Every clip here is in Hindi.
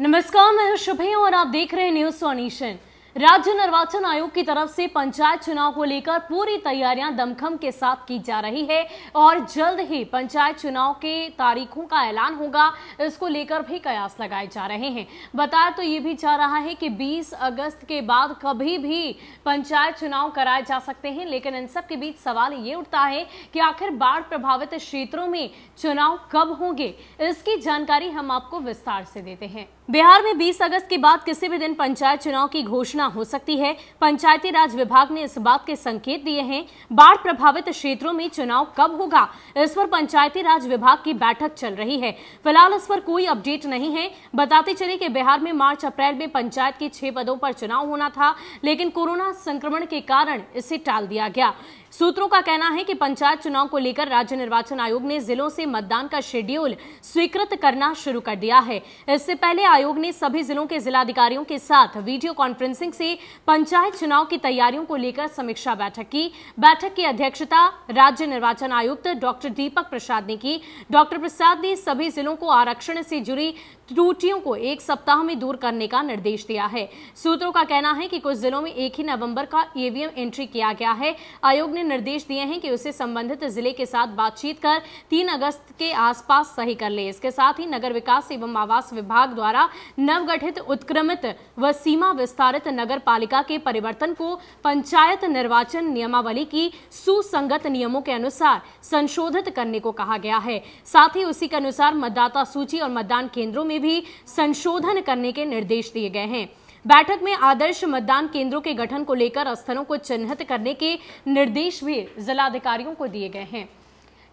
नमस्कार मैं शुभे और आप देख रहे हैं न्यूज सोनीशन राज्य निर्वाचन आयोग की तरफ से पंचायत चुनाव को लेकर पूरी तैयारियां दमखम के साथ की जा रही है और जल्द ही पंचायत चुनाव के तारीखों का ऐलान होगा इसको लेकर भी कयास लगाए जा रहे हैं बताया तो ये भी जा रहा है कि 20 अगस्त के बाद कभी भी पंचायत चुनाव कराए जा सकते हैं लेकिन इन सब के बीच सवाल ये उठता है कि आखिर बाढ़ प्रभावित क्षेत्रों में चुनाव कब होंगे इसकी जानकारी हम आपको विस्तार से देते हैं बिहार में 20 अगस्त के बाद किसी भी दिन पंचायत चुनाव की घोषणा हो सकती है पंचायती राज विभाग ने इस बात के संकेत दिए हैं बाढ़ प्रभावित क्षेत्रों में चुनाव कब होगा इस पर पंचायती राज विभाग की बैठक चल रही है फिलहाल इस पर कोई अपडेट नहीं है बताते चले कि बिहार में मार्च अप्रैल में पंचायत के छह पदों पर चुनाव होना था लेकिन कोरोना संक्रमण के कारण इसे टाल दिया गया सूत्रों का कहना है कि पंचायत चुनाव को लेकर राज्य निर्वाचन आयोग ने जिलों से मतदान का शेड्यूल स्वीकृत करना शुरू कर दिया है इससे पहले आयोग ने सभी जिलों के जिलाधिकारियों के साथ वीडियो कॉन्फ्रेंसिंग से पंचायत चुनाव की तैयारियों को लेकर समीक्षा बैठक की बैठक की अध्यक्षता राज्य निर्वाचन आयुक्त डॉक्टर दीपक प्रसाद ने की डॉक्टर प्रसाद ने सभी जिलों को आरक्षण से जुड़ी त्रुटियों को एक सप्ताह में दूर करने का निर्देश दिया है सूत्रों का कहना है कि कुछ जिलों में एक ही नवंबर का ईवीएम एंट्री किया गया है आयोग ने निर्देश दिए हैं कि उसे संबंधित जिले के साथ बातचीत कर तीन अगस्त के आसपास सही कर ले इसके साथ ही नगर विकास एवं आवास विभाग द्वारा नवगठित उत्क्रमित व सीमा विस्तारित नगर पालिका के परिवर्तन को पंचायत निर्वाचन नियमावली की सुसंगत नियमों के अनुसार संशोधित करने को कहा गया है साथ ही उसी के अनुसार मतदाता सूची और मतदान केंद्रों में भी संशोधन करने के निर्देश दिए गए हैं बैठक में आदर्श मतदान केंद्रों के गठन को लेकर स्थलों को चिन्हित करने के निर्देश भी जिलाधिकारियों को दिए गए हैं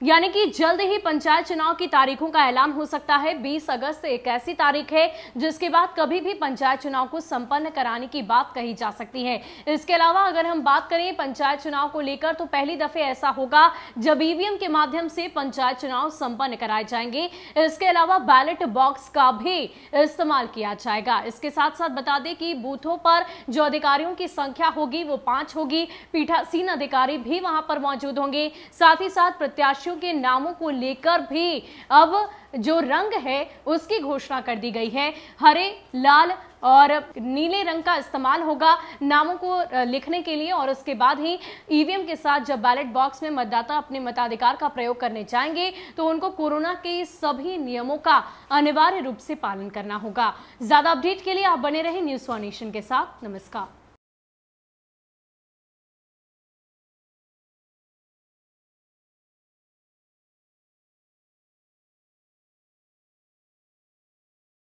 यानी कि जल्द ही पंचायत चुनाव की तारीखों का ऐलान हो सकता है 20 अगस्त एक ऐसी तारीख है जिसके बाद कभी भी पंचायत चुनाव को संपन्न कराने की बात कही जा सकती है इसके अलावा अगर हम बात करें पंचायत चुनाव को लेकर तो पहली दफे ऐसा होगा जब ईवीएम के माध्यम से पंचायत चुनाव संपन्न कराए जाएंगे इसके अलावा बैलेट बॉक्स का भी इस्तेमाल किया जाएगा इसके साथ साथ बता दें कि बूथों पर जो अधिकारियों की संख्या होगी वो पांच होगी पीठासीन अधिकारी भी वहां पर मौजूद होंगे साथ ही साथ प्रत्याशी प्रत्याशियों के नामों को लेकर भी अब जो रंग है उसकी घोषणा कर दी गई है हरे लाल और नीले रंग का इस्तेमाल होगा नामों को लिखने के लिए और उसके बाद ही ईवीएम e के साथ जब बैलेट बॉक्स में मतदाता अपने मताधिकार का प्रयोग करने जाएंगे तो उनको कोरोना के सभी नियमों का अनिवार्य रूप से पालन करना होगा ज्यादा अपडेट के लिए आप बने रहे न्यूज फॉर के साथ नमस्कार